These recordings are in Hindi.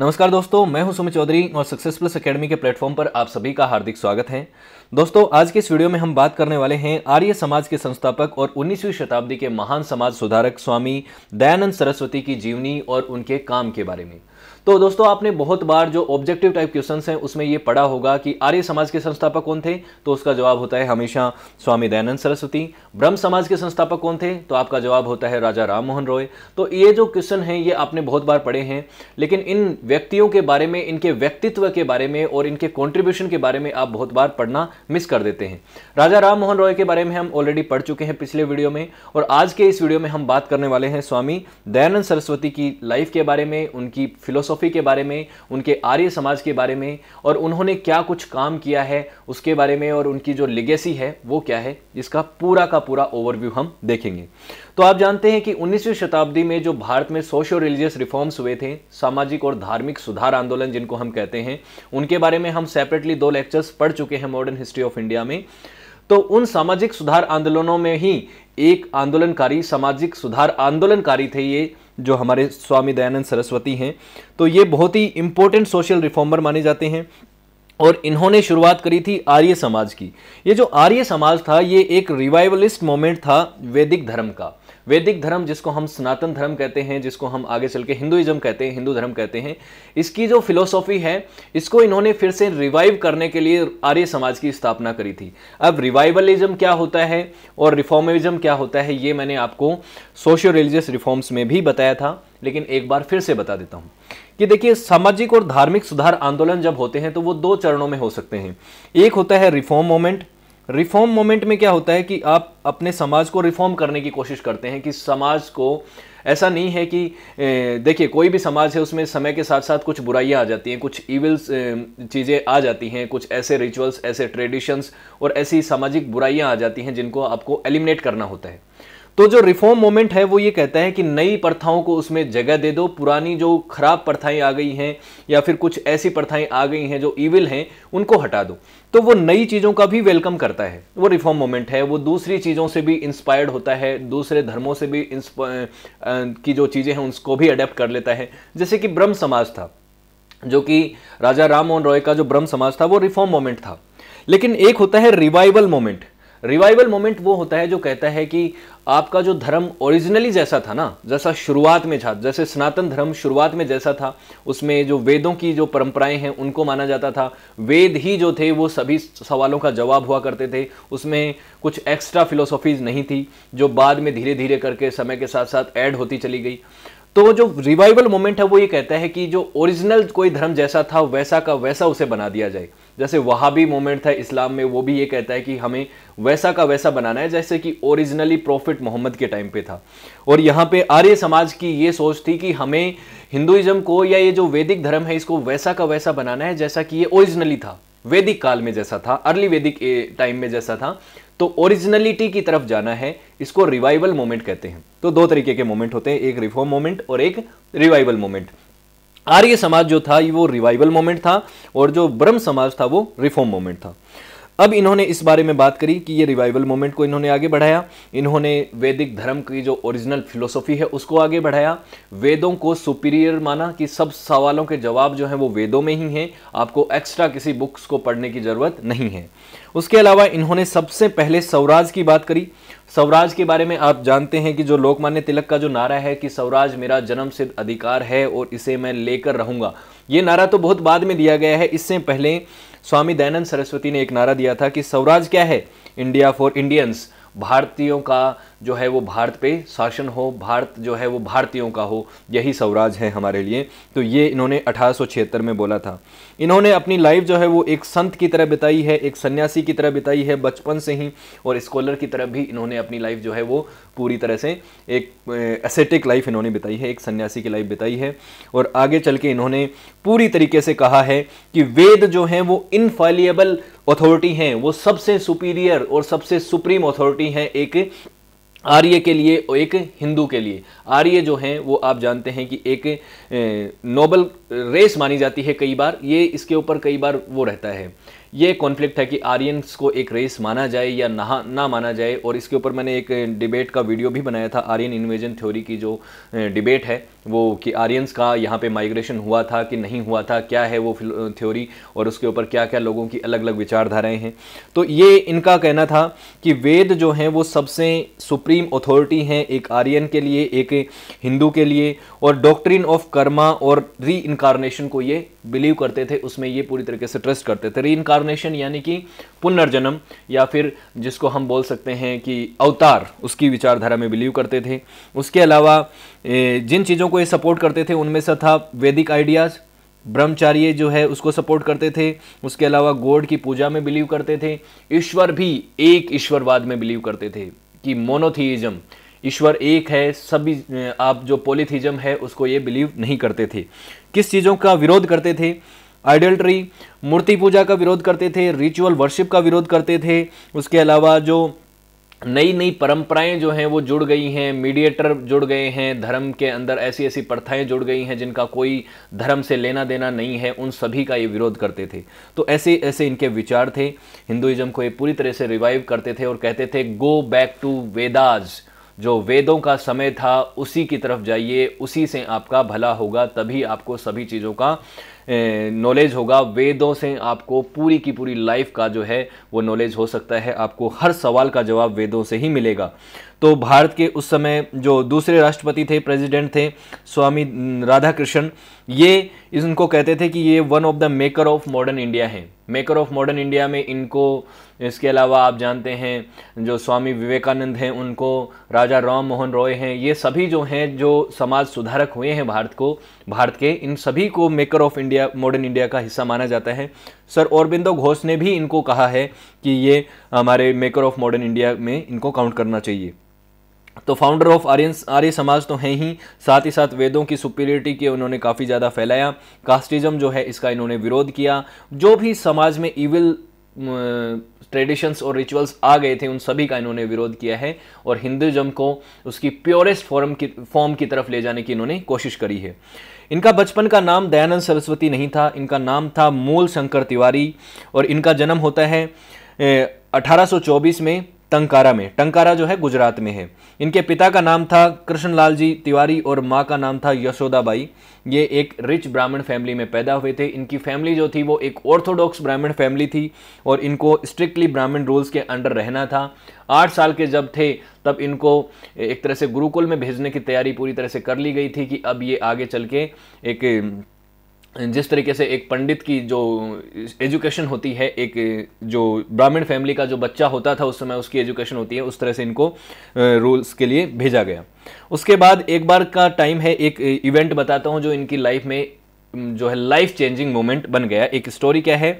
नमस्कार दोस्तों मैं हूं सुमित चौधरी और सक्सेस प्लस अकेडमी के प्लेटफॉर्म पर आप सभी का हार्दिक स्वागत है दोस्तों आज के इस वीडियो में हम बात करने वाले हैं आर्य समाज के संस्थापक और 19वीं शताब्दी के महान समाज सुधारक स्वामी दयानंद सरस्वती की जीवनी और उनके काम के बारे में तो दोस्तों आपने बहुत बार जो ऑब्जेक्टिव टाइप क्वेश्चन हैं उसमें ये पढ़ा होगा कि आर्य समाज के संस्थापक कौन थे तो उसका जवाब होता है हमेशा स्वामी दयानंद सरस्वती ब्रह्म समाज के संस्थापक कौन थे तो आपका जवाब होता है राजा राम मोहन रॉय तो ये जो क्वेश्चन हैं ये आपने बहुत बार पढ़े हैं लेकिन इन व्यक्तियों के बारे में इनके व्यक्तित्व के बारे में और इनके कॉन्ट्रीब्यूशन के बारे में आप बहुत बार पढ़ना मिस कर देते हैं राजा राम मोहन रॉय के बारे में हम ऑलरेडी पढ़ चुके हैं पिछले वीडियो में और आज के इस वीडियो में हम बात करने वाले हैं स्वामी दयानंद सरस्वती की लाइफ के बारे में उनकी फिलोसॉफी फिलोसॉफी के बारे में उनके आर्य समाज के बारे में और उन्होंने क्या कुछ काम किया है उसके बारे में और उनकी जो लिगेसी है वो क्या है इसका पूरा का पूरा ओवरव्यू हम देखेंगे तो आप जानते हैं कि 19वीं शताब्दी में जो भारत में सोशो रिलीजियस रिफॉर्म्स हुए थे सामाजिक और धार्मिक सुधार आंदोलन जिनको हम कहते हैं उनके बारे में हम सेपरेटली दो लेक्चर्स पढ़ चुके हैं मॉडर्न हिस्ट्री ऑफ इंडिया में तो उन सामाजिक सुधार आंदोलनों में ही एक आंदोलनकारी सामाजिक सुधार आंदोलनकारी थे ये जो हमारे स्वामी दयानंद सरस्वती हैं तो ये बहुत ही इंपॉर्टेंट सोशल रिफॉर्मर माने जाते हैं और इन्होंने शुरुआत करी थी आर्य समाज की ये जो आर्य समाज था ये एक रिवाइवलिस्ट मोमेंट था वैदिक धर्म का वैदिक धर्म जिसको हम सनातन धर्म कहते हैं जिसको हम आगे चल के हिंदुइज्म कहते हैं हिंदू धर्म कहते हैं इसकी जो फिलोसॉफी है इसको इन्होंने फिर से रिवाइव करने के लिए आर्य समाज की स्थापना करी थी अब रिवाइवलिज्म क्या होता है और रिफॉर्मिज्म क्या होता है ये मैंने आपको सोशियो रिलीजियस रिफॉर्म्स में भी बताया था लेकिन एक बार फिर से बता देता हूँ कि देखिए सामाजिक और धार्मिक सुधार आंदोलन जब होते हैं तो वो दो चरणों में हो सकते हैं एक होता है रिफॉर्म मोमेंट रिफॉर्म मोमेंट में क्या होता है कि आप अपने समाज को रिफॉर्म करने की कोशिश करते हैं कि समाज को ऐसा नहीं है कि देखिए कोई भी समाज है उसमें समय के साथ साथ कुछ बुराइयाँ आ जाती हैं कुछ इविल्स चीज़ें आ जाती हैं कुछ ऐसे रिचुअल्स ऐसे ट्रेडिशंस और ऐसी सामाजिक बुराइयाँ आ जाती हैं जिनको आपको एलिमिनेट करना होता है तो जो रिफॉर्म मूवमेंट है वो ये कहता है कि नई प्रथाओं को उसमें जगह दे दो पुरानी जो खराब प्रथाएं आ गई हैं या फिर कुछ ऐसी प्रथाएं आ गई हैं जो इविल हैं उनको हटा दो तो वो नई चीज़ों का भी वेलकम करता है वो रिफॉर्म मूवमेंट है वो दूसरी चीज़ों से भी इंस्पायर्ड होता है दूसरे धर्मों से भी की जो चीज़ें हैं उसको भी अडेप्ट कर लेता है जैसे कि ब्रह्म समाज था जो कि राजा राम मोहन रॉय का जो ब्रह्म समाज था वो रिफॉर्म मोमेंट था लेकिन एक होता है रिवाइवल मोमेंट रिवाइवल मोमेंट वो होता है जो कहता है कि आपका जो धर्म ओरिजिनली जैसा था ना जैसा शुरुआत में था जैसे सनातन धर्म शुरुआत में जैसा था उसमें जो वेदों की जो परंपराएं हैं उनको माना जाता था वेद ही जो थे वो सभी सवालों का जवाब हुआ करते थे उसमें कुछ एक्स्ट्रा फिलोसॉफीज नहीं थी जो बाद में धीरे धीरे करके समय के साथ साथ ऐड होती चली गई तो जो रिवाइवल मोमेंट है वो ये कहता है कि जो ओरिजिनल कोई धर्म जैसा था वैसा का वैसा उसे बना दिया जाए जैसे भी मोमेंट था इस्लाम में वो भी ये कहता है कि हमें वैसा का वैसा बनाना है जैसे कि ओरिजिनली प्रॉफिट मोहम्मद के टाइम पे था और यहाँ पे आर्य समाज की ये सोच थी कि हमें हिंदुइज्म को या ये जो वैदिक धर्म है इसको वैसा का वैसा बनाना है जैसा कि ये ओरिजिनली था वैदिक काल में जैसा था अर्ली वैदिक टाइम में जैसा था तो ओरिजिनलिटी की तरफ जाना है इसको रिवाइवल मोमेंट कहते हैं तो दो तरीके के मोमेंट होते हैं एक रिफॉर्म मोमेंट और एक रिवाइवल मोमेंट आर्य समाज जो था वो रिवाइवल मोमेंट था और जो ब्रह्म समाज था वो रिफॉर्म मोमेंट था अब इन्होंने इस बारे में बात करी कि ये रिवाइवल मोमेंट को इन्होंने आगे बढ़ाया इन्होंने वैदिक धर्म की जो ओरिजिनल फिलोसॉफी है उसको आगे बढ़ाया वेदों को सुपीरियर माना कि सब सवालों के जवाब जो हैं वो वेदों में ही हैं आपको एक्स्ट्रा किसी बुक्स को पढ़ने की ज़रूरत नहीं है उसके अलावा इन्होंने सबसे पहले स्वराज की बात करी स्वराज के बारे में आप जानते हैं कि जो लोकमान्य तिलक का जो नारा है कि स्वराज मेरा जन्म सिद्ध अधिकार है और इसे मैं लेकर रहूँगा ये नारा तो बहुत बाद में दिया गया है इससे पहले स्वामी दयानंद सरस्वती ने एक नारा दिया था कि स्वराज क्या है इंडिया फॉर इंडियंस भारतीयों का जो है वो भारत पे शासन हो भारत जो है वो भारतीयों का हो यही स्वराज है हमारे लिए तो ये इन्होंने अठारह में बोला था इन्होंने अपनी लाइफ जो है वो एक संत की तरह बिताई है एक सन्यासी की तरह बिताई है बचपन से ही और स्कॉलर की तरह भी इन्होंने अपनी लाइफ जो है वो पूरी तरह से एक एसेटिक लाइफ इन्होंने बिताई है एक सन्यासी की लाइफ बिताई है और आगे चल के इन्होंने पूरी तरीके से कहा है कि वेद जो हैं वो इनफॉलिएबल अथॉरिटी हैं वो सबसे सुपीरियर और सबसे सुप्रीम अथॉरिटी हैं एक आर्य के लिए और एक हिंदू के लिए आर्य जो हैं वो आप जानते हैं कि एक नोबल रेस मानी जाती है कई बार ये इसके ऊपर कई बार वो रहता है ये कॉन्फ्लिक्ट है कि आर्यनस को एक रेस माना जाए या ना ना माना जाए और इसके ऊपर मैंने एक डिबेट का वीडियो भी बनाया था आर्यन इन्वेजन थ्योरी की जो डिबेट है वो कि आर्यनस का यहाँ पे माइग्रेशन हुआ था कि नहीं हुआ था क्या है वो थ्योरी और उसके ऊपर क्या क्या लोगों की अलग अलग विचारधाराएं हैं तो ये इनका कहना था कि वेद जो हैं वो सबसे सुप्रीम अथॉरिटी हैं एक आर्यन के लिए एक हिंदू के लिए और डॉक्ट्रिन ऑफ कर्मा और री इनकारनेशन को ये बिलीव करते थे उसमें ये पूरी तरीके से ट्रस्ट करते थे री इनकारनेशन यानी कि पुनर्जन्म या फिर जिसको हम बोल सकते हैं कि अवतार उसकी विचारधारा में बिलीव करते थे उसके अलावा जिन चीज़ों को ये सपोर्ट करते थे उनमें से था वैदिक आइडियाज़ ब्रह्मचार्य जो है उसको सपोर्ट करते थे उसके अलावा गॉड की पूजा में बिलीव करते थे ईश्वर भी एक ईश्वरवाद में बिलीव करते थे कि मोनोथीजम ईश्वर एक है सभी आप जो पोलिथिज्म है उसको ये बिलीव नहीं करते थे किस चीज़ों का विरोध करते थे आइडल्ट्री मूर्ति पूजा का विरोध करते थे रिचुअल वर्शिप का विरोध करते थे उसके अलावा जो नई नई परंपराएं जो हैं वो जुड़ गई हैं मीडिएटर जुड़ गए हैं धर्म के अंदर ऐसी ऐसी प्रथाएं जुड़ गई हैं जिनका कोई धर्म से लेना देना नहीं है उन सभी का ये विरोध करते थे तो ऐसे ऐसे इनके विचार थे हिंदुइज्म को ये पूरी तरह से रिवाइव करते थे और कहते थे गो बैक टू वेदाज जो वेदों का समय था उसी की तरफ जाइए उसी से आपका भला होगा तभी आपको सभी चीज़ों का नॉलेज होगा वेदों से आपको पूरी की पूरी लाइफ का जो है वो नॉलेज हो सकता है आपको हर सवाल का जवाब वेदों से ही मिलेगा तो भारत के उस समय जो दूसरे राष्ट्रपति थे प्रेसिडेंट थे स्वामी राधा कृष्ण ये इनको कहते थे कि ये one of the maker of modern India है मेकर ऑफ मॉडर्न इंडिया में इनको इसके अलावा आप जानते हैं जो स्वामी विवेकानंद हैं उनको राजा राम मोहन रॉय हैं ये सभी जो हैं जो समाज सुधारक हुए हैं भारत को भारत के इन सभी को maker of India modern India का हिस्सा माना जाता है सर औरबिंदो घोष ने भी इनको कहा है कि ये हमारे मेकर ऑफ मॉडर्न इंडिया में इनको काउंट करना चाहिए तो फाउंडर ऑफ आर्यन आर्य समाज तो हैं ही साथ ही साथ वेदों की सुपीरियरिटी के उन्होंने काफ़ी ज़्यादा फैलाया कास्टिज्म जो है इसका इन्होंने विरोध किया जो भी समाज में इविल ट्रेडिशंस और रिचुअल्स आ गए थे उन सभी का इन्होंने विरोध किया है और हिंदुज़म को उसकी प्योरेस्ट फॉर्म की फॉर्म की तरफ ले जाने की इन्होंने कोशिश करी है इनका बचपन का नाम दयानंद सरस्वती नहीं था इनका नाम था मूल शंकर तिवारी और इनका जन्म होता है 1824 में टंकारा में टंकारा जो है गुजरात में है इनके पिता का नाम था कृष्णलाल जी तिवारी और माँ का नाम था यशोदाबाई ये एक रिच ब्राह्मण फैमिली में पैदा हुए थे इनकी फैमिली जो थी वो एक ऑर्थोडॉक्स ब्राह्मण फैमिली थी और इनको स्ट्रिक्टली ब्राह्मण रूल्स के अंडर रहना था आठ साल के जब थे तब इनको एक तरह से गुरुकुल में भेजने की तैयारी पूरी तरह से कर ली गई थी कि अब ये आगे चल के एक जिस तरीके से एक पंडित की जो एजुकेशन होती है एक जो ब्राह्मण फैमिली का जो बच्चा होता था उस समय उसकी एजुकेशन होती है उस तरह से इनको रूल्स के लिए भेजा गया उसके बाद एक बार का टाइम है एक इवेंट बताता हूँ जो इनकी लाइफ में जो है लाइफ चेंजिंग मोमेंट बन गया एक स्टोरी क्या है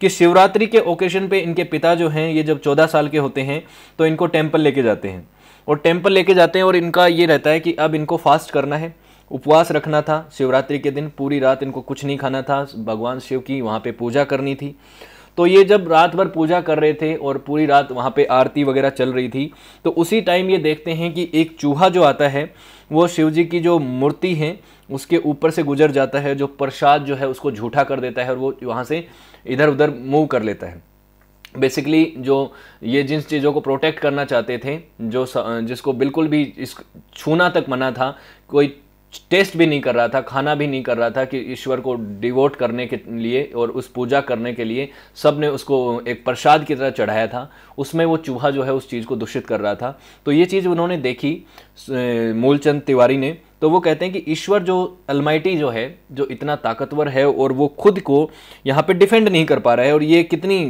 कि शिवरात्रि के ओकेजन पे इनके पिता जो हैं ये जब चौदह साल के होते हैं तो इनको टेम्पल लेके जाते हैं और टेम्पल लेके जाते हैं और इनका ये रहता है कि अब इनको फास्ट करना है उपवास रखना था शिवरात्रि के दिन पूरी रात इनको कुछ नहीं खाना था भगवान शिव की वहाँ पे पूजा करनी थी तो ये जब रात भर पूजा कर रहे थे और पूरी रात वहाँ पे आरती वगैरह चल रही थी तो उसी टाइम ये देखते हैं कि एक चूहा जो आता है वो शिव जी की जो मूर्ति है उसके ऊपर से गुजर जाता है जो प्रसाद जो है उसको झूठा कर देता है और वो वहाँ से इधर उधर मूव कर लेता है बेसिकली जो ये जिन चीज़ों को प्रोटेक्ट करना चाहते थे जो जिसको बिल्कुल भी इस छूना तक मना था कोई टेस्ट भी नहीं कर रहा था खाना भी नहीं कर रहा था कि ईश्वर को डिवोट करने के लिए और उस पूजा करने के लिए सब ने उसको एक प्रसाद की तरह चढ़ाया था उसमें वो चूहा जो है उस चीज़ को दूषित कर रहा था तो ये चीज़ उन्होंने देखी मूलचंद तिवारी ने तो वो कहते हैं कि ईश्वर जो अलमाइटी जो है जो इतना ताकतवर है और वो खुद को यहाँ पर डिफेंड नहीं कर पा रहा है और ये कितनी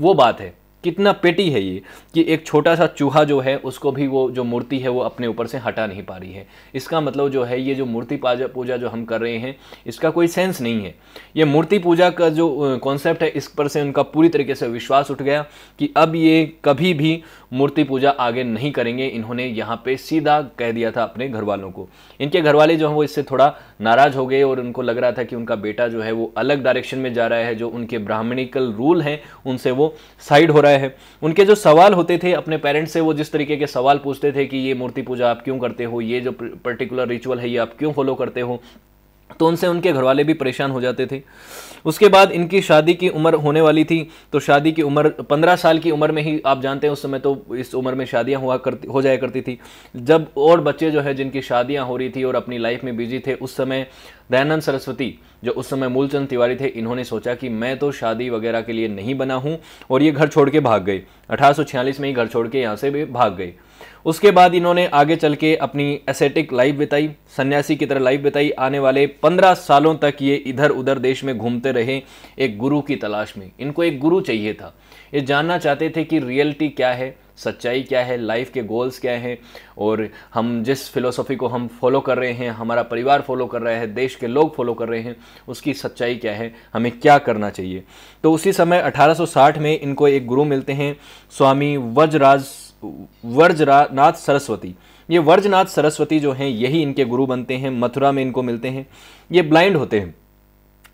वो बात है कितना पेटी है ये कि एक छोटा सा चूहा जो है उसको भी वो जो मूर्ति है वो अपने ऊपर से हटा नहीं पा रही है इसका मतलब जो है ये जो मूर्ति पूजा जो हम कर रहे हैं इसका कोई सेंस नहीं है ये मूर्ति पूजा का जो कॉन्सेप्ट है इस पर से उनका पूरी तरीके से विश्वास उठ गया कि अब ये कभी भी मूर्ति पूजा आगे नहीं करेंगे इन्होंने यहाँ पे सीधा कह दिया था अपने घर वालों को इनके घर वाले जो हैं वो इससे थोड़ा नाराज हो गए और उनको लग रहा था कि उनका बेटा जो है वो अलग डायरेक्शन में जा रहा है जो उनके ब्राह्मणिकल रूल हैं उनसे वो साइड हो रहा है उनके जो सवाल होते थे अपने पेरेंट्स से वो जिस तरीके के सवाल पूछते थे कि ये मूर्ति पूजा आप क्यों करते हो ये जो पर्टिकुलर रिचुअल है ये आप क्यों फॉलो करते हो तो उनसे उनके घर वाले भी परेशान हो जाते थे उसके बाद इनकी शादी की उम्र होने वाली थी तो शादी की उम्र पंद्रह साल की उम्र में ही आप जानते हैं उस समय तो इस उम्र में शादियां हुआ करती हो जाया करती थी जब और बच्चे जो है जिनकी शादियां हो रही थी और अपनी लाइफ में बिजी थे उस समय दयानंद सरस्वती जो उस समय मूलचंद तिवारी थे इन्होंने सोचा कि मैं तो शादी वगैरह के लिए नहीं बना हूँ और ये घर छोड़ के भाग गए अठारह में ही घर छोड़ के यहाँ से भी भाग गए उसके बाद इन्होंने आगे चल के अपनी एसेटिक लाइफ बिताई सन्यासी की तरह लाइफ बिताई आने वाले पंद्रह सालों तक ये इधर उधर देश में घूमते रहे एक गुरु की तलाश में इनको एक गुरु चाहिए था ये जानना चाहते थे कि रियलिटी क्या है सच्चाई क्या है लाइफ के गोल्स क्या हैं और हम जिस फ़िलोसफी को हम फॉलो कर रहे हैं हमारा परिवार फॉलो कर रहा है देश के लोग फॉलो कर रहे हैं उसकी सच्चाई क्या है हमें क्या करना चाहिए तो उसी समय 1860 में इनको एक गुरु मिलते हैं स्वामी वजराज वर्जनाथ सरस्वती ये वर्जनाथ सरस्वती जो हैं यही इनके गुरु बनते हैं मथुरा में इनको मिलते हैं ये ब्लाइंड होते हैं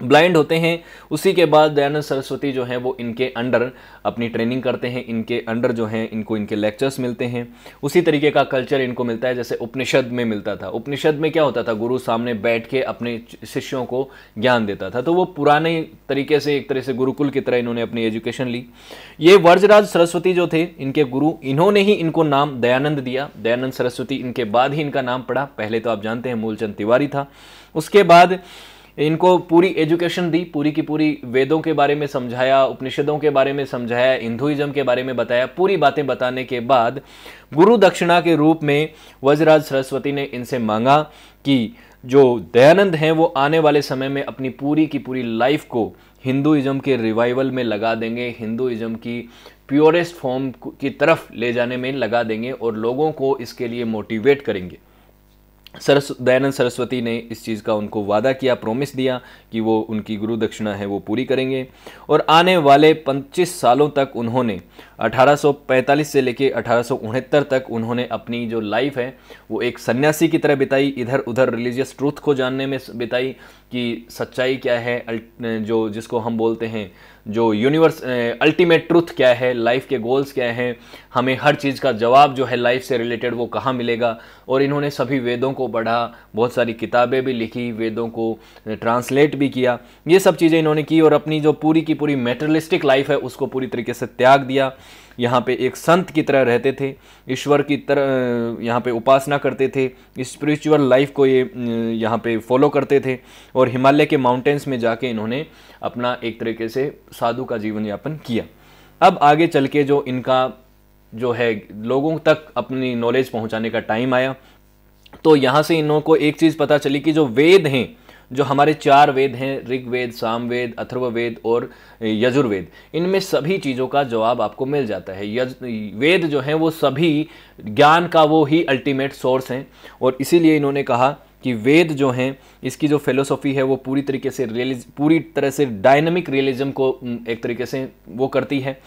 ब्लाइंड होते हैं उसी के बाद दयानंद सरस्वती जो है वो इनके अंडर अपनी ट्रेनिंग करते हैं इनके अंडर जो हैं इनको इनके लेक्चर्स मिलते हैं उसी तरीके का कल्चर इनको मिलता है जैसे उपनिषद में मिलता था उपनिषद में क्या होता था गुरु सामने बैठ के अपने शिष्यों को ज्ञान देता था तो वो पुराने तरीके से एक तरह से गुरुकुल की तरह इन्होंने अपनी एजुकेशन ली ये वर्जराज सरस्वती जो थे इनके गुरु इन्होंने ही इनको नाम दयानंद दिया दयानंद सरस्वती इनके बाद ही इनका नाम पड़ा पहले तो आप जानते हैं मूलचंद तिवारी था उसके बाद इनको पूरी एजुकेशन दी पूरी की पूरी वेदों के बारे में समझाया उपनिषदों के बारे में समझाया हिंदुइज्म के बारे में बताया पूरी बातें बताने के बाद गुरु दक्षिणा के रूप में वजराज सरस्वती ने इनसे मांगा कि जो दयानंद हैं वो आने वाले समय में अपनी पूरी की पूरी लाइफ को हिंदुइज्म के रिवाइवल में लगा देंगे हिंदुइज्म की प्योरेस्ट फॉर्म की तरफ ले जाने में लगा देंगे और लोगों को इसके लिए मोटिवेट करेंगे सरस दयानंद सरस्वती ने इस चीज़ का उनको वादा किया प्रॉमिस दिया कि वो उनकी गुरु दक्षिणा है वो पूरी करेंगे और आने वाले 25 सालों तक उन्होंने 1845 से लेके अठारह तक उन्होंने अपनी जो लाइफ है वो एक सन्यासी की तरह बिताई इधर उधर रिलीजियस ट्रूथ को जानने में बिताई कि सच्चाई क्या है जो जिसको हम बोलते हैं जो यूनिवर्स अल्टीमेट ट्रूथ क्या है लाइफ के गोल्स क्या हैं हमें हर चीज़ का जवाब जो है लाइफ से रिलेटेड वो कहाँ मिलेगा और इन्होंने सभी वेदों को पढ़ा बहुत सारी किताबें भी लिखी वेदों को ट्रांसलेट भी किया ये सब चीज़ें इन्होंने की और अपनी जो पूरी की पूरी मेटरलिस्टिक लाइफ है उसको पूरी तरीके से त्याग दिया यहाँ पे एक संत की तरह रहते थे ईश्वर की तरह यहाँ पे उपासना करते थे स्पिरिचुअल लाइफ को ये यहाँ पे फॉलो करते थे और हिमालय के माउंटेन्स में जाके इन्होंने अपना एक तरीके से साधु का जीवन यापन किया अब आगे चल के जो इनका जो है लोगों तक अपनी नॉलेज पहुँचाने का टाइम आया तो यहाँ से इन्हों को एक चीज़ पता चली कि जो वेद हैं जो हमारे चार वेद हैं ऋग्वेद सामवेद अथर्ववेद और यजुर्वेद इनमें सभी चीज़ों का जवाब आपको मिल जाता है यज वेद जो हैं वो सभी ज्ञान का वो ही अल्टीमेट सोर्स हैं और इसीलिए इन्होंने कहा कि वेद जो हैं इसकी जो फिलोसॉफी है वो पूरी तरीके से रियलिज पूरी तरह से डायनमिक रियलिज्म को एक तरीके से वो करती है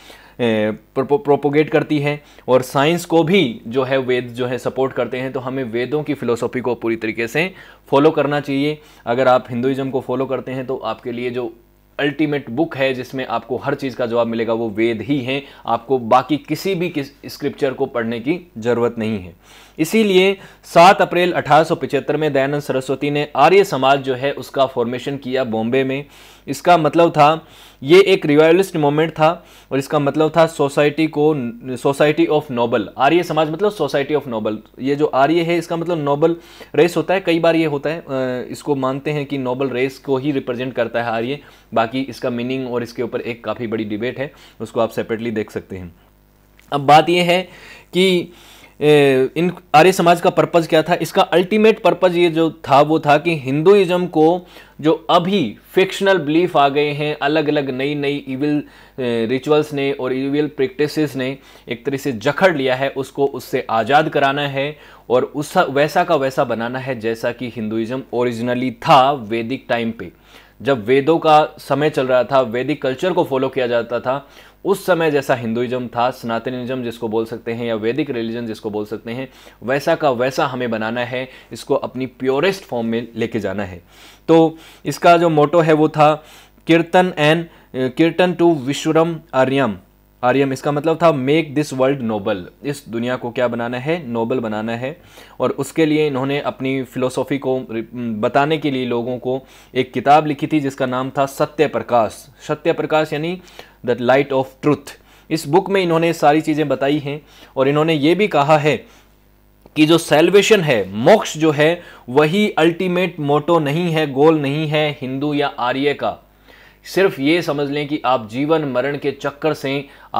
प्रोपोगेट करती है और साइंस को भी जो है वेद जो है सपोर्ट करते हैं तो हमें वेदों की फ़िलोसॉफी को पूरी तरीके से फॉलो करना चाहिए अगर आप हिंदुज़म को फॉलो करते हैं तो आपके लिए जो अल्टीमेट बुक है जिसमें आपको हर चीज़ का जवाब मिलेगा वो वेद ही हैं आपको बाकी किसी भी किस स्क्रिप्चर को पढ़ने की ज़रूरत नहीं है इसीलिए 7 अप्रैल अठारह में दयानंद सरस्वती ने आर्य समाज जो है उसका फॉर्मेशन किया बॉम्बे में इसका मतलब था ये एक रिवाइवलिस्ट मोमेंट था और इसका मतलब था सोसाइटी को सोसाइटी ऑफ नोबल आर्य समाज मतलब सोसाइटी ऑफ नोबल ये जो आर्य है इसका मतलब नोबल रेस होता है कई बार ये होता है इसको मानते हैं कि नोबल रेस को ही रिप्रेजेंट करता है आर्य बाकी इसका मीनिंग और इसके ऊपर एक काफ़ी बड़ी डिबेट है उसको आप सेपरेटली देख सकते हैं अब बात यह है कि इन आर्य समाज का पर्पज़ क्या था इसका अल्टीमेट पर्पज़ ये जो था वो था कि हिंदुइज्म को जो अभी फिक्शनल बिलीफ आ गए हैं अलग अलग नई नई इविल रिचुअल्स ने और इविल प्रैक्टिसेस ने एक तरह से जखड़ लिया है उसको उससे आज़ाद कराना है और उस वैसा का वैसा बनाना है जैसा कि हिंदुइज्म ओरिजिनली था वैदिक टाइम पे जब वेदों का समय चल रहा था वैदिक कल्चर को फॉलो किया जाता था उस समय जैसा हिंदुइज्म था सनातनिज्म जिसको बोल सकते हैं या वैदिक रिलीजन जिसको बोल सकते हैं वैसा का वैसा हमें बनाना है इसको अपनी प्योरेस्ट फॉर्म में लेके जाना है तो इसका जो मोटो है वो था कीर्तन एंड कीर्तन टू विश्वरम आर्यम आर्यम इसका मतलब था मेक दिस वर्ल्ड नोबल इस दुनिया को क्या बनाना है नोबल बनाना है और उसके लिए इन्होंने अपनी फ़िलोसॉफ़ी को बताने के लिए लोगों को एक किताब लिखी थी जिसका नाम था सत्य प्रकाश सत्य प्रकाश यानी द लाइट ऑफ ट्रुथ इस बुक में इन्होंने सारी चीज़ें बताई हैं और इन्होंने ये भी कहा है कि जो सेल्वेशन है मोक्ष जो है वही अल्टीमेट मोटो नहीं है गोल नहीं है हिंदू या आर्य का सिर्फ ये समझ लें कि आप जीवन मरण के चक्कर से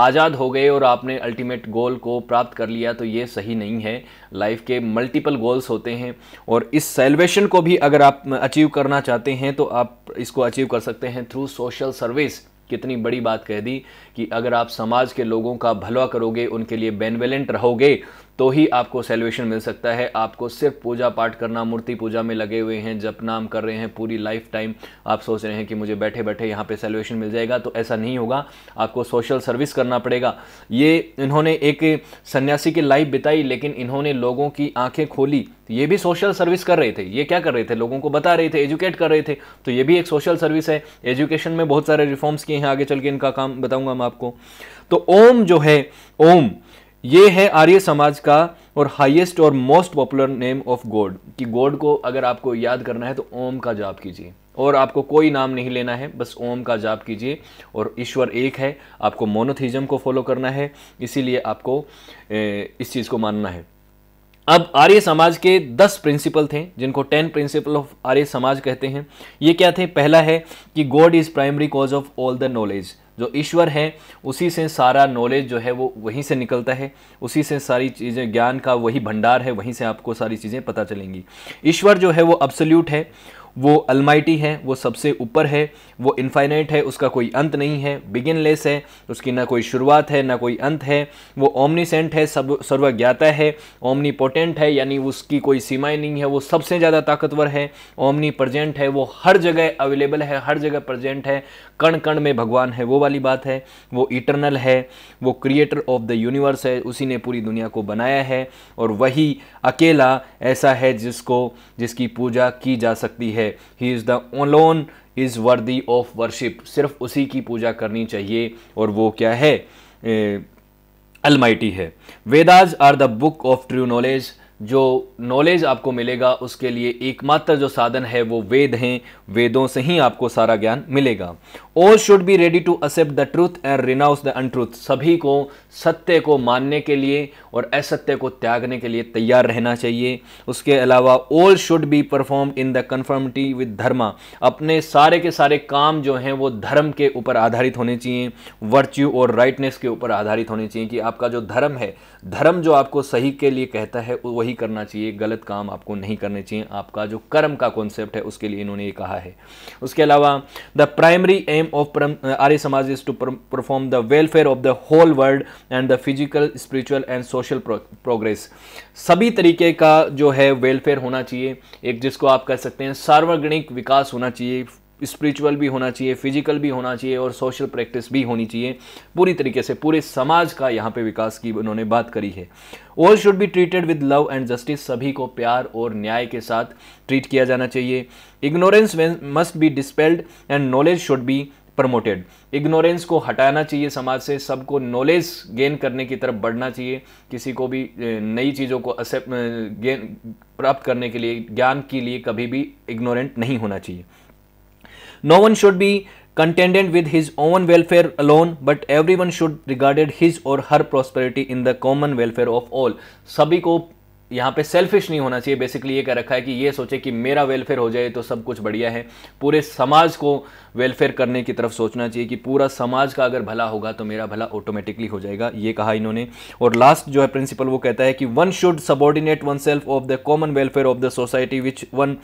आज़ाद हो गए और आपने अल्टीमेट गोल को प्राप्त कर लिया तो ये सही नहीं है लाइफ के मल्टीपल गोल्स होते हैं और इस सेलिब्रेशन को भी अगर आप अचीव करना चाहते हैं तो आप इसको अचीव कर सकते हैं थ्रू सोशल सर्विस कितनी बड़ी बात कह दी कि अगर आप समाज के लोगों का भलवा करोगे उनके लिए बेनवेलेंट रहोगे तो ही आपको सेल्वेशन मिल सकता है आपको सिर्फ पूजा पाठ करना मूर्ति पूजा में लगे हुए हैं जप नाम कर रहे हैं पूरी लाइफ टाइम आप सोच रहे हैं कि मुझे बैठे बैठे यहाँ पे सेल्वेशन मिल जाएगा तो ऐसा नहीं होगा आपको सोशल सर्विस करना पड़ेगा ये इन्होंने एक सन्यासी की लाइफ बिताई लेकिन इन्होंने लोगों की आंखें खोली ये भी सोशल सर्विस कर रहे थे ये क्या कर रहे थे लोगों को बता रहे थे एजुकेट कर रहे थे तो ये भी एक सोशल सर्विस है एजुकेशन में बहुत सारे रिफॉर्म्स किए हैं आगे चल के इनका काम बताऊंगा मैं आपको तो ओम जो है ओम ये है आर्य समाज का और हाईएस्ट और most popular name of god कि गॉड को अगर आपको याद करना है तो ओम का जाप कीजिए और आपको कोई नाम नहीं लेना है बस ओम का जाप कीजिए और ईश्वर एक है आपको मोनोथिज्म को फॉलो करना है इसीलिए आपको इस चीज़ को मानना है अब आर्य समाज के दस प्रिंसिपल थे जिनको टेन प्रिंसिपल ऑफ आर्य समाज कहते हैं ये क्या थे पहला है कि God is primary cause of all the knowledge जो ईश्वर है उसी से सारा नॉलेज जो है वो वहीं से निकलता है उसी से सारी चीज़ें ज्ञान का वही भंडार है वहीं से आपको सारी चीज़ें पता चलेंगी ईश्वर जो है वो अब्सल्यूट है वो अलमाइटी है वो सबसे ऊपर है वो इनफाइनाइट है उसका कोई अंत नहीं है बिगिनलेस है उसकी ना कोई शुरुआत है ना कोई अंत है वो ओमनीसेंट है सब सर्वज्ञाता है ओमनी पोटेंट है यानी उसकी कोई सीमाएं नहीं है वो सबसे ज़्यादा ताकतवर है ओमनी प्रजेंट है वो हर जगह अवेलेबल है हर जगह प्रजेंट है कण कण में भगवान है वो वाली बात है वो इटरनल है वो क्रिएटर ऑफ द यूनिवर्स है उसी ने पूरी दुनिया को बनाया है और वही अकेला ऐसा है जिसको जिसकी पूजा की जा सकती है है he is the alone is worthy of worship सिर्फ उसी की पूजा करनी चाहिए और वो क्या है अलमाइटी है Vedas are the book of true knowledge जो नॉलेज आपको मिलेगा उसके लिए एकमात्र जो साधन है वो वेद हैं वेदों से ही आपको सारा ज्ञान मिलेगा all should be ready to accept the truth and renounce the untruth सभी को सत्य को मानने के लिए और असत्य को त्यागने के लिए तैयार रहना चाहिए उसके अलावा all should be perform in the conformity with dharma अपने सारे के सारे काम जो हैं वो धर्म के ऊपर आधारित होने चाहिए वर्च्यू और राइटनेस के ऊपर आधारित होने चाहिए कि आपका जो धर्म है धर्म जो आपको सही के लिए कहता है वही नहीं करना चाहिए गलत काम आपको नहीं करने चाहिए आपका जो कर्म का कॉन्सेप्ट है उसके लिए इन्होंने ये कहा है उसके अलावा the primary aim of Arya Samaj is to perform the welfare of the whole world and the physical spiritual and social progress सभी तरीके का जो है वेलफेयर होना चाहिए एक जिसको आप कह सकते हैं सार्वजनिक विकास होना चाहिए स्पिरिचुअल भी होना चाहिए फिजिकल भी होना चाहिए और सोशल प्रैक्टिस भी होनी चाहिए पूरी तरीके से पूरे समाज का यहाँ पे विकास की उन्होंने बात करी है all should be treated with love and justice सभी को प्यार और न्याय के साथ ट्रीट किया जाना चाहिए ignorance must be dispelled and knowledge should be promoted ignorance को हटाना चाहिए समाज से सबको नॉलेज गेन करने की तरफ बढ़ना चाहिए किसी को भी नई चीज़ों को गेन प्राप्त करने के लिए ज्ञान के लिए कभी भी इग्नोरेंट नहीं होना चाहिए No one should be contented with his own welfare alone but everyone should regarded his or her prosperity in the common welfare of all सभी को यहाँ पे सेल्फिश नहीं होना चाहिए बेसिकली ये कह रखा है कि ये सोचे कि मेरा वेलफेयर हो जाए तो सब कुछ बढ़िया है पूरे समाज को वेलफेयर करने की तरफ सोचना चाहिए कि पूरा समाज का अगर भला होगा तो मेरा भला ऑटोमेटिकली हो जाएगा ये कहा इन्होंने और लास्ट जो है प्रिंसिपल वो कहता है कि one should subordinate one self of the common welfare of the society which one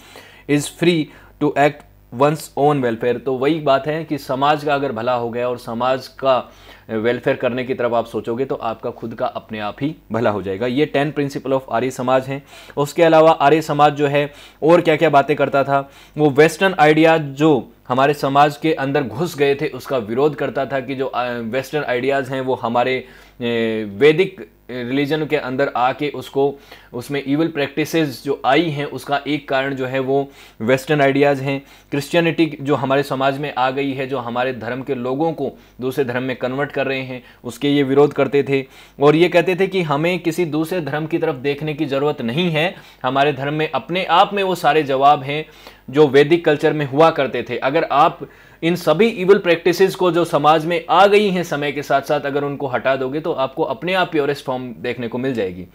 is free to act one's own welfare तो वही बात है कि समाज का अगर भला हो गया और समाज का वेलफेयर करने की तरफ आप सोचोगे तो आपका खुद का अपने आप ही भला हो जाएगा ये टेन प्रिंसिपल ऑफ आर्य समाज हैं उसके अलावा आर्य समाज जो है और क्या क्या बातें करता था वो वेस्टर्न आइडियाज जो हमारे समाज के अंदर घुस गए थे उसका विरोध करता था कि जो वेस्टर्न आइडियाज़ हैं वो हमारे वैदिक रिलीजन के अंदर आके उसको उसमें इवल प्रैक्टिसेस जो आई हैं उसका एक कारण जो है वो वेस्टर्न आइडियाज़ हैं क्रिश्चियनिटी जो हमारे समाज में आ गई है जो हमारे धर्म के लोगों को दूसरे धर्म में कन्वर्ट कर रहे हैं उसके ये विरोध करते थे और ये कहते थे कि हमें किसी दूसरे धर्म की तरफ देखने की ज़रूरत नहीं है हमारे धर्म में अपने आप में वो सारे जवाब हैं जो वैदिक कल्चर में हुआ करते थे अगर आप इन सभी इवल प्रैक्टिस को जो समाज में आ गई हैं समय के साथ साथ अगर उनको हटा दोगे तो आपको अपने आप प्योरेस्ट फॉर्म देखने को मिल जाएगी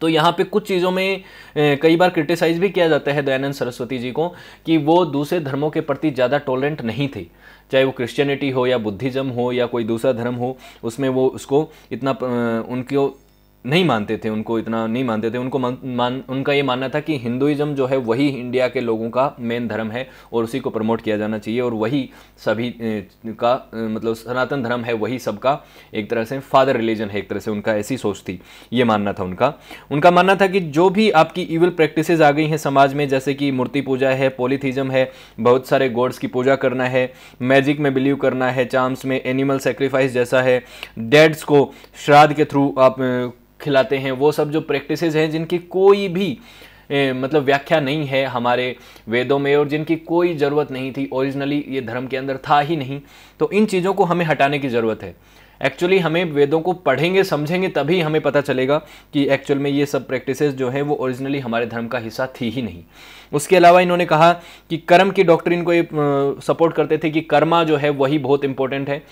तो यहाँ पे कुछ चीज़ों में कई बार क्रिटिसाइज भी किया जाता है दयानंद सरस्वती जी को कि वो दूसरे धर्मों के प्रति ज़्यादा टॉलरेंट नहीं थे चाहे वो क्रिश्चियनिटी हो या बुद्धिज़्म हो या कोई दूसरा धर्म हो उसमें वो उसको इतना उनकी नहीं मानते थे उनको इतना नहीं मानते थे उनको मान, मान उनका ये मानना था कि हिंदुइज्म जो है वही इंडिया के लोगों का मेन धर्म है और उसी को प्रमोट किया जाना चाहिए और वही सभी का मतलब सनातन धर्म है वही सबका एक तरह से फादर रिलीजन है एक तरह से उनका ऐसी सोच थी ये मानना था उनका उनका मानना था कि जो भी आपकी इविल प्रैक्टिसेज आ गई हैं समाज में जैसे कि मूर्ति पूजा है पोलिथिज्म है बहुत सारे गॉड्स की पूजा करना है मैजिक में बिलीव करना है चाम्स में एनिमल सेक्रीफाइस जैसा है डेड्स को श्राद्ध के थ्रू आप खिलाते हैं वो सब जो प्रैक्टिसेज हैं जिनकी कोई भी ए, मतलब व्याख्या नहीं है हमारे वेदों में और जिनकी कोई ज़रूरत नहीं थी ओरिजिनली ये धर्म के अंदर था ही नहीं तो इन चीज़ों को हमें हटाने की ज़रूरत है एक्चुअली हमें वेदों को पढ़ेंगे समझेंगे तभी हमें पता चलेगा कि एक्चुअल में ये सब प्रैक्टिस जो है वो ओरिजिनली हमारे धर्म का हिस्सा थी ही नहीं उसके अलावा इन्होंने कहा कि कर्म की डॉक्ट्रिन को ये सपोर्ट करते थे कि कर्मा जो है वही बहुत इंपॉर्टेंट है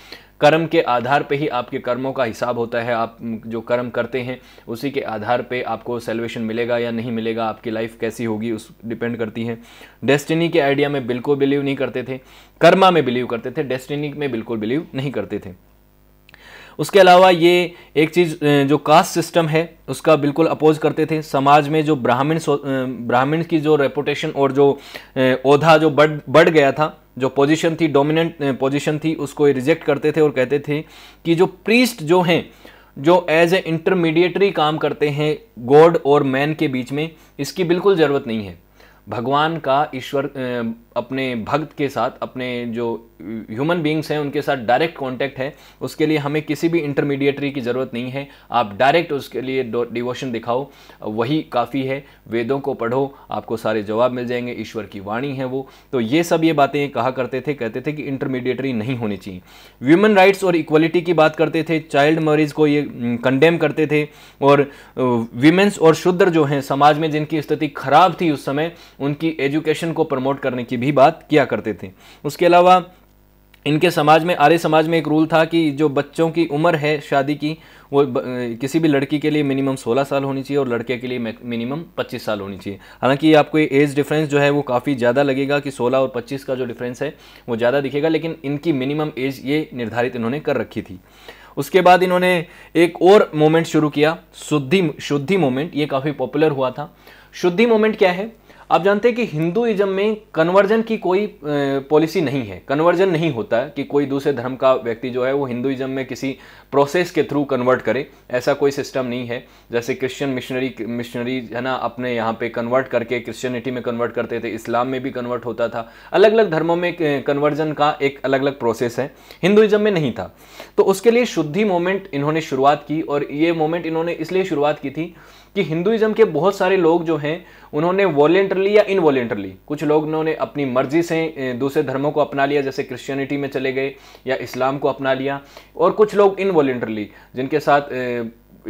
कर्म के आधार पे ही आपके कर्मों का हिसाब होता है आप जो कर्म करते हैं उसी के आधार पे आपको सेल्वेशन मिलेगा या नहीं मिलेगा आपकी लाइफ कैसी होगी उस डिपेंड करती है डेस्टिनी के आइडिया में बिल्कुल बिलीव नहीं करते थे कर्मा में बिलीव करते थे डेस्टिनी में बिल्कुल बिलीव नहीं करते थे उसके अलावा ये एक चीज़ जो कास्ट सिस्टम है उसका बिल्कुल अपोज करते थे समाज में जो ब्राह्मण ब्राह्मण की जो रेपुटेशन और जो ओधा जो बढ़ बढ़ गया था जो पोजीशन थी डोमिनेंट पोजीशन थी उसको रिजेक्ट करते थे और कहते थे कि जो प्रीस्ट जो हैं जो एज ए इंटरमीडिएटरी काम करते हैं गॉड और मैन के बीच में इसकी बिल्कुल ज़रूरत नहीं है भगवान का ईश्वर अपने भक्त के साथ अपने जो ह्यूमन बींग्स हैं उनके साथ डायरेक्ट कांटेक्ट है उसके लिए हमें किसी भी इंटरमीडिएटरी की ज़रूरत नहीं है आप डायरेक्ट उसके लिए डिवोशन दिखाओ वही काफ़ी है वेदों को पढ़ो आपको सारे जवाब मिल जाएंगे ईश्वर की वाणी है वो तो ये सब ये बातें कहा करते थे कहते थे कि इंटरमीडिएटरी नहीं होनी चाहिए ह्यूमन राइट्स और इक्वलिटी की बात करते थे चाइल्ड मरीज को ये कंडेम करते थे और वीमेंस और शुद्र जो हैं समाज में जिनकी स्थिति खराब थी उस समय उनकी एजुकेशन को प्रमोट करने की भी बात किया करते थे उसके अलावा इनके समाज में आर्य समाज में एक रूल था कि जो बच्चों की उम्र है शादी की वो किसी भी लड़की के लिए मिनिमम 16 साल होनी चाहिए और लड़के के लिए मिनिमम 25 साल होनी चाहिए हालांकि ये आपको एज डिफरेंस जो है वो काफ़ी ज़्यादा लगेगा कि 16 और 25 का जो डिफरेंस है वो ज़्यादा दिखेगा लेकिन इनकी मिनिमम एज ये निर्धारित इन्होंने कर रखी थी उसके बाद इन्होंने एक और मोमेंट शुरू किया शुद्धि शुद्धि मोमेंट ये काफ़ी पॉपुलर हुआ था शुद्धि मोमेंट क्या है आप जानते हैं कि हिंदुइज्म में कन्वर्जन की कोई पॉलिसी नहीं है कन्वर्जन नहीं होता है कि कोई दूसरे धर्म का व्यक्ति जो है वो हिंदुइज्म में किसी प्रोसेस के थ्रू कन्वर्ट करे ऐसा कोई सिस्टम नहीं है जैसे क्रिश्चियन मिशनरी मिशनरी है ना अपने यहाँ पे कन्वर्ट करके क्रिश्चियनिटी में कन्वर्ट करते थे इस्लाम में भी कन्वर्ट होता था अलग अलग धर्मों में कन्वर्जन का एक अलग अलग प्रोसेस है हिंदुइज्म में नहीं था तो उसके लिए शुद्धि मोमेंट इन्होंने शुरुआत की और ये मोमेंट इन्होंने इसलिए शुरुआत की थी कि हिंदुइज्म के बहुत सारे लोग जो हैं उन्होंने वॉलेंटरली या इनवॉलेंटरली कुछ लोग उन्होंने अपनी मर्जी से दूसरे धर्मों को अपना लिया जैसे क्रिश्चियनिटी में चले गए या इस्लाम को अपना लिया और कुछ लोग इनवॉलेंटरली जिनके साथ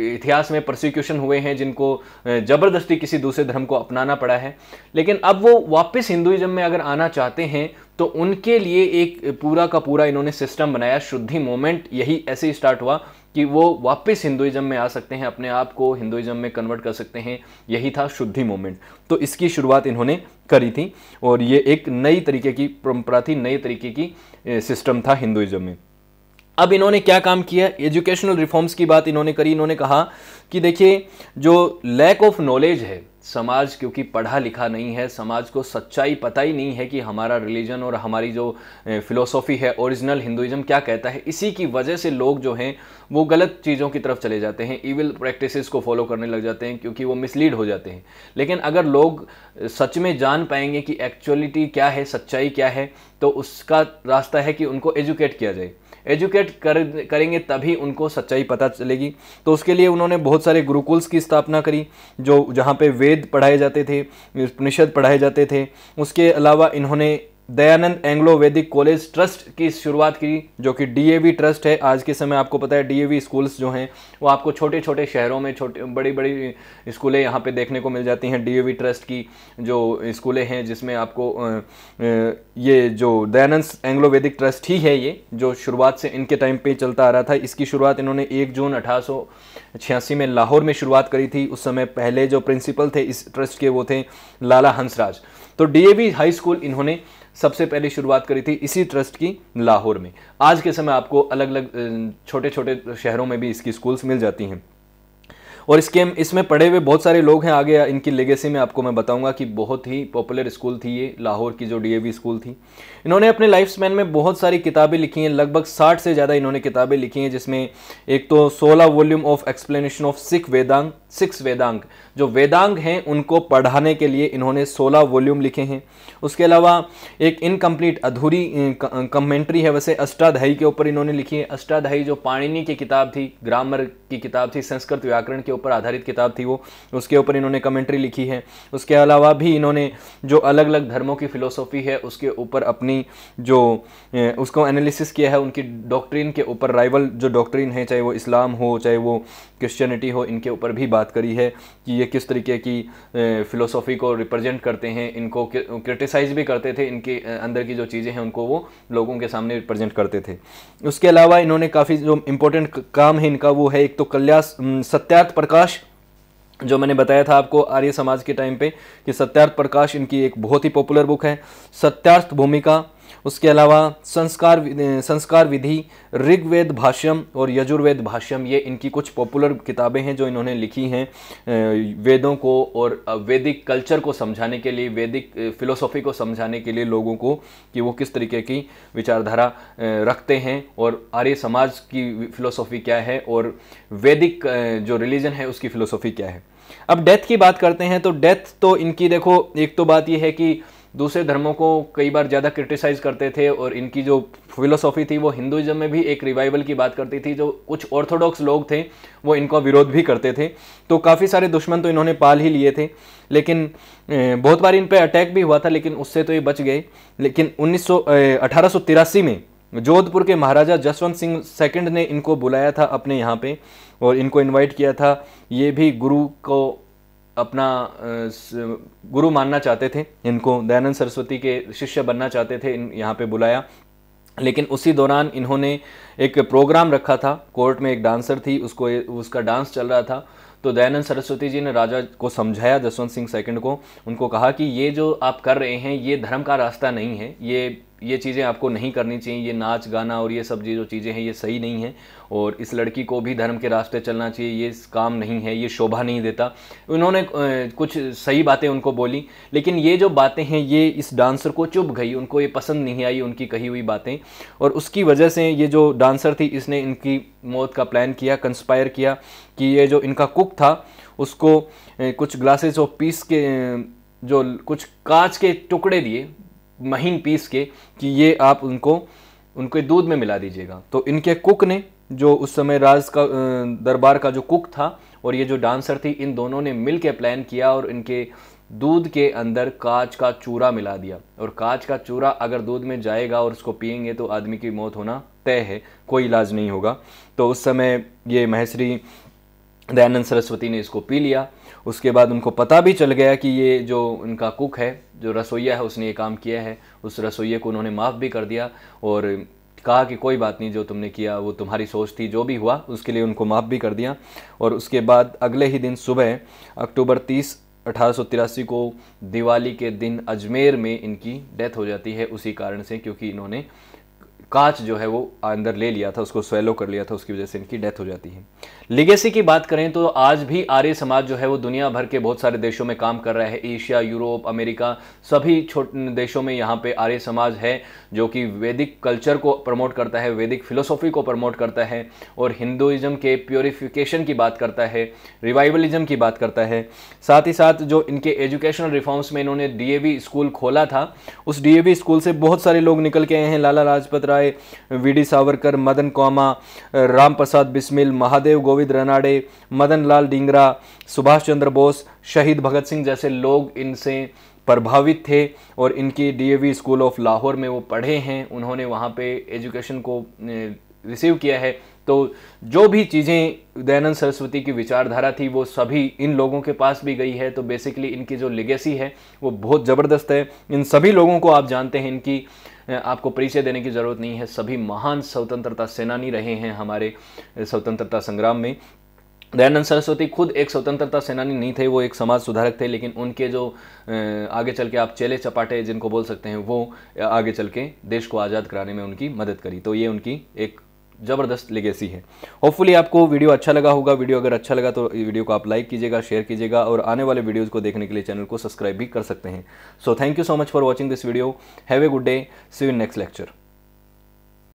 इतिहास में प्रोसिक्यूशन हुए हैं जिनको ज़बरदस्ती किसी दूसरे धर्म को अपनाना पड़ा है लेकिन अब वो वापस हिंदुज़म में अगर आना चाहते हैं तो उनके लिए एक पूरा का पूरा इन्होंने सिस्टम बनाया शुद्धि मोमेंट यही ऐसे ही स्टार्ट हुआ कि वो वापस हिंदुज़म में आ सकते हैं अपने आप को हिंदुज़म में कन्वर्ट कर सकते हैं यही था शुद्धि मोमेंट तो इसकी शुरुआत इन्होंने करी थी और ये एक नई तरीके की परंपरा थी नए तरीके की सिस्टम था हिंदुज़म में अब इन्होंने क्या काम किया एजुकेशनल रिफॉर्म्स की बात इन्होंने करी इन्होंने कहा कि देखिए जो लैक ऑफ नॉलेज है समाज क्योंकि पढ़ा लिखा नहीं है समाज को सच्चाई पता ही नहीं है कि हमारा रिलीजन और हमारी जो फिलोसॉफी है ओरिजिनल हिंदुज़म क्या कहता है इसी की वजह से लोग जो हैं वो गलत चीज़ों की तरफ चले जाते हैं इविल प्रैक्टिसेस को फॉलो करने लग जाते हैं क्योंकि वो मिसलीड हो जाते हैं लेकिन अगर लोग सच में जान पाएंगे कि एक्चुअलिटी क्या है सच्चाई क्या है तो उसका रास्ता है कि उनको एजुकेट किया जाए एजुकेट कर करेंगे तभी उनको सच्चाई पता चलेगी तो उसके लिए उन्होंने बहुत सारे गुरुकुल्स की स्थापना करी जो जहाँ पे वेद पढ़ाए जाते थे उपनिषद पढ़ाए जाते थे उसके अलावा इन्होंने Dayanand Anglo Vedic college trust की शुरुआत की जो कि डीएवी ट्रस्ट है आज के समय आपको पता है डीएवी स्कूल्स जो हैं वो आपको छोटे छोटे शहरों में छोटे बड़ी बड़ी स्कूलें यहाँ पे देखने को मिल जाती हैं डीएवी ट्रस्ट की जो स्कूलें हैं जिसमें आपको ये जो दयानंद एंग्लो वैदिक ट्रस्ट ही है ये जो शुरुआत से इनके टाइम पर चलता आ रहा था इसकी शुरुआत इन्होंने एक जून अठारह में लाहौर में शुरुआत करी थी उस समय पहले जो प्रिंसिपल थे इस ट्रस्ट के वो थे लाला हंसराज तो डी हाई स्कूल इन्होंने सबसे पहले शुरुआत करी थी इसी ट्रस्ट की लाहौर में आज के समय आपको अलग अलग छोटे छोटे शहरों में भी इसकी स्कूल्स मिल जाती हैं और इसके इसमें पढ़े हुए बहुत सारे लोग हैं आगे इनकी लेगेसी में आपको मैं बताऊंगा कि बहुत ही पॉपुलर स्कूल थी ये लाहौर की जो डीएवी स्कूल थी इन्होंने अपने लाइफ स्पैन में बहुत सारी किताबें लिखी हैं लगभग साठ से ज़्यादा इन्होंने किताबें लिखी हैं जिसमें एक तो सोलह volume of explanation of six Vedang six वेदांग जो वेदांग हैं उनको पढ़ाने के लिए इन्होंने सोलह वॉल्यूम लिखे हैं उसके अलावा एक इनकम्प्लीट अधूरी कमेंट्री है वैसे अष्टाध्यायी के ऊपर इन्होंने लिखी है अष्टाध्यायी जो पाणिनि की किताब थी ग्रामर की किताब थी संस्कृत व्याकरण के ऊपर आधारित किताब थी वो उसके ऊपर इन्होंने कमेंट्री लिखी है उसके अलावा भी इन्होंने जो अलग अलग धर्मों की फिलोसॉफी है उसके ऊपर अपनी जो उसको एनालिसिस किया है उनकी डॉक्ट्रिन के ऊपर राइवल जो डॉक्ट्रिन है चाहे वो इस्लाम हो चाहे वो क्रिश्चियनिटी हो इनके ऊपर भी बात करी है कि ये किस तरीके की फ़िलोसॉफ़ी को रिप्रेजेंट करते हैं इनको क्रिटिसाइज़ भी करते थे इनके अंदर की जो चीज़ें हैं उनको वो लोगों के सामने रिप्रेजेंट करते थे उसके अलावा इन्होंने काफ़ी जो इम्पोर्टेंट काम है इनका वो है एक तो कल्यास सत्यार्थ प्रकाश जो मैंने बताया था आपको आर्य समाज के टाइम पे कि सत्यार्थ प्रकाश इनकी एक बहुत ही पॉपुलर बुक है सत्यार्थ भूमिका उसके अलावा संस्कार संस्कार विधि ऋग्वेद भाष्यम और यजुर्वेद भाष्यम ये इनकी कुछ पॉपुलर किताबें हैं जो इन्होंने लिखी हैं वेदों को और वैदिक कल्चर को समझाने के लिए वैदिक फिलोसॉफी को समझाने के लिए लोगों को कि वो किस तरीके की विचारधारा रखते हैं और आर्य समाज की फिलोसॉफी क्या है और वैदिक जो रिलीजन है उसकी फिलोसॉफी क्या है अब डेथ की बात करते हैं तो डेथ तो इनकी देखो एक तो बात यह है कि दूसरे धर्मों को कई बार ज़्यादा क्रिटिसाइज़ करते थे और इनकी जो फिलोसॉफी थी वो हिंदुज़म में भी एक रिवाइवल की बात करती थी जो कुछ ऑर्थोडॉक्स लोग थे वो इनका विरोध भी करते थे तो काफ़ी सारे दुश्मन तो इन्होंने पाल ही लिए थे लेकिन बहुत बार इन पर अटैक भी हुआ था लेकिन उससे तो ये बच गए लेकिन उन्नीस सौ में जोधपुर के महाराजा जसवंत सिंह सेकंड ने इनको बुलाया था अपने यहाँ पे और इनको इनवाइट किया था ये भी गुरु को अपना गुरु मानना चाहते थे इनको दयानंद सरस्वती के शिष्य बनना चाहते थे इन यहाँ पे बुलाया लेकिन उसी दौरान इन्होंने एक प्रोग्राम रखा था कोर्ट में एक डांसर थी उसको उसका डांस चल रहा था तो दयानंद सरस्वती जी ने राजा को समझाया जसवंत सिंह सेकंड को उनको कहा कि ये जो आप कर रहे हैं ये धर्म का रास्ता नहीं है ये ये चीज़ें आपको नहीं करनी चाहिए ये नाच गाना और ये सब ये जो चीज़ें हैं ये सही नहीं है और इस लड़की को भी धर्म के रास्ते चलना चाहिए ये काम नहीं है ये शोभा नहीं देता उन्होंने कुछ सही बातें उनको बोली लेकिन ये जो बातें हैं ये इस डांसर को चुभ गई उनको ये पसंद नहीं आई उनकी कही हुई बातें और उसकी वजह से ये जो डांसर थी इसने इनकी मौत का प्लान किया कंस्पायर किया कि ये जो इनका कुक था उसको कुछ ग्लासेस ऑफ पीस के जो कुछ कांच के टुकड़े दिए महीन पीस के कि ये आप उनको उनके दूध में मिला दीजिएगा तो इनके कुक ने जो उस समय राज का दरबार का जो कुक था और ये जो डांसर थी इन दोनों ने मिल के प्लान किया और इनके दूध के अंदर कांच का चूरा मिला दिया और कांच का चूरा अगर दूध में जाएगा और उसको पियेंगे तो आदमी की मौत होना तय है कोई इलाज नहीं होगा तो उस समय ये महेश्री दयानंद सरस्वती ने इसको पी लिया उसके बाद उनको पता भी चल गया कि ये जो उनका कुक है जो रसोईया है उसने ये काम किया है उस रसोईये को उन्होंने माफ़ भी कर दिया और कहा कि कोई बात नहीं जो तुमने किया वो तुम्हारी सोच थी जो भी हुआ उसके लिए उनको माफ़ भी कर दिया और उसके बाद अगले ही दिन सुबह अक्टूबर तीस अठारह को दिवाली के दिन अजमेर में इनकी डेथ हो जाती है उसी कारण से क्योंकि इन्होंने कांच जो है वो अंदर ले लिया था उसको स्वेलो कर लिया था उसकी वजह से इनकी डेथ हो जाती है लिगेसी की बात करें तो आज भी आर्य समाज जो है वो दुनिया भर के बहुत सारे देशों में काम कर रहा है एशिया यूरोप अमेरिका सभी छोटे देशों में यहाँ पे आर्य समाज है जो कि वैदिक कल्चर को प्रमोट करता है वैदिक फिलोसॉफी को प्रमोट करता है और हिंदुइज्म के प्योरिफिकेशन की बात करता है रिवाइवलिज्म की बात करता है साथ ही साथ जो इनके एजुकेशनल रिफॉर्म्स में इन्होंने डी स्कूल खोला था उस डी स्कूल से बहुत सारे लोग निकल के आए हैं लाला लाजपत राय राय वी सावरकर मदन कौमा राम प्रसाद बिस्मिल महादेव गोविंद रनाडे मदन लाल डिंगरा सुभाष चंद्र बोस शहीद भगत सिंह जैसे लोग इनसे प्रभावित थे और इनकी डी स्कूल ऑफ लाहौर में वो पढ़े हैं उन्होंने वहाँ पे एजुकेशन को रिसीव किया है तो जो भी चीज़ें दयानंद सरस्वती की विचारधारा थी वो सभी इन लोगों के पास भी गई है तो बेसिकली इनकी जो लिगेसी है वो बहुत ज़बरदस्त है इन सभी लोगों को आप जानते हैं इनकी आपको परिचय देने की ज़रूरत नहीं है सभी महान स्वतंत्रता सेनानी रहे हैं हमारे स्वतंत्रता संग्राम में दयानंद सरस्वती खुद एक स्वतंत्रता सेनानी नहीं थे वो एक समाज सुधारक थे लेकिन उनके जो आगे चल के आप चेले चपाटे जिनको बोल सकते हैं वो आगे चल के देश को आज़ाद कराने में उनकी मदद करी तो ये उनकी एक ज़बरदस्त लेगेसी है होपफुली आपको वीडियो अच्छा लगा होगा वीडियो अगर अच्छा लगा तो वीडियो को आप लाइक कीजिएगा शेयर कीजिएगा और आने वाले वीडियोज़ को देखने के लिए चैनल को सब्सक्राइब भी कर सकते हैं so thank you so much for watching this video have a good day see in next lecture